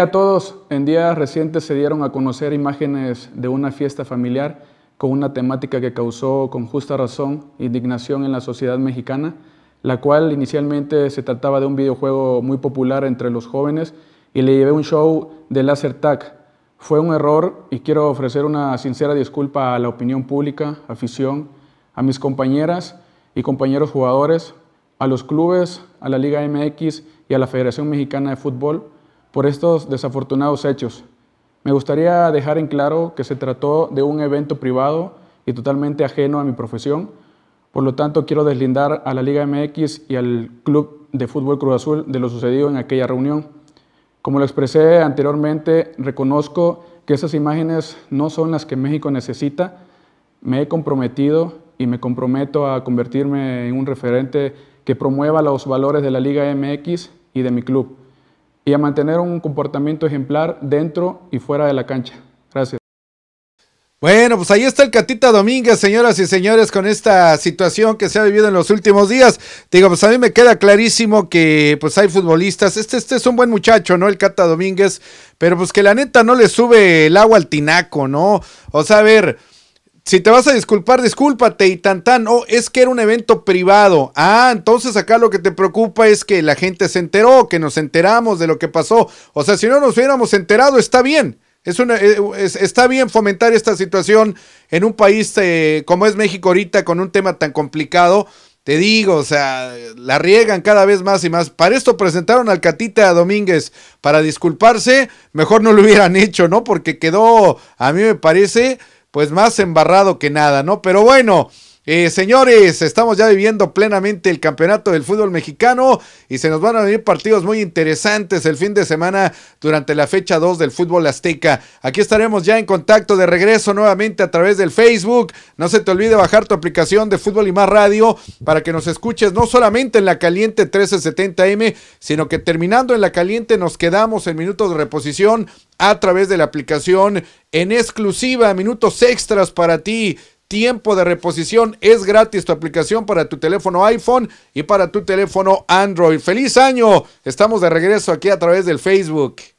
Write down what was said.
a todos, en días recientes se dieron a conocer imágenes de una fiesta familiar con una temática que causó con justa razón indignación en la sociedad mexicana, la cual inicialmente se trataba de un videojuego muy popular entre los jóvenes y le llevé un show de laser tag. Fue un error y quiero ofrecer una sincera disculpa a la opinión pública, afición, a mis compañeras y compañeros jugadores, a los clubes, a la Liga MX y a la Federación Mexicana de Fútbol por estos desafortunados hechos. Me gustaría dejar en claro que se trató de un evento privado y totalmente ajeno a mi profesión. Por lo tanto, quiero deslindar a la Liga MX y al Club de Fútbol Cruz Azul de lo sucedido en aquella reunión. Como lo expresé anteriormente, reconozco que esas imágenes no son las que México necesita. Me he comprometido y me comprometo a convertirme en un referente que promueva los valores de la Liga MX y de mi club y a mantener un comportamiento ejemplar dentro y fuera de la cancha. Gracias. Bueno, pues ahí está el Catita Domínguez, señoras y señores, con esta situación que se ha vivido en los últimos días. Digo, pues a mí me queda clarísimo que pues hay futbolistas. Este, este es un buen muchacho, ¿no? El Cata Domínguez, pero pues que la neta no le sube el agua al tinaco, ¿no? O sea, a ver, si te vas a disculpar, discúlpate y tan tan. Oh, es que era un evento privado. Ah, entonces acá lo que te preocupa es que la gente se enteró, que nos enteramos de lo que pasó. O sea, si no nos hubiéramos enterado, está bien. Es una, eh, está bien fomentar esta situación en un país eh, como es México ahorita, con un tema tan complicado. Te digo, o sea, la riegan cada vez más y más. Para esto presentaron al Catita Domínguez para disculparse. Mejor no lo hubieran hecho, ¿no? Porque quedó, a mí me parece pues más embarrado que nada, ¿no? Pero bueno, eh, señores, estamos ya viviendo plenamente el campeonato del fútbol mexicano y se nos van a venir partidos muy interesantes el fin de semana durante la fecha 2 del fútbol azteca. Aquí estaremos ya en contacto de regreso nuevamente a través del Facebook. No se te olvide bajar tu aplicación de fútbol y más radio para que nos escuches no solamente en la caliente 1370M, sino que terminando en la caliente nos quedamos en minutos de reposición a través de la aplicación en exclusiva, minutos extras para ti tiempo de reposición. Es gratis tu aplicación para tu teléfono iPhone y para tu teléfono Android. ¡Feliz año! Estamos de regreso aquí a través del Facebook.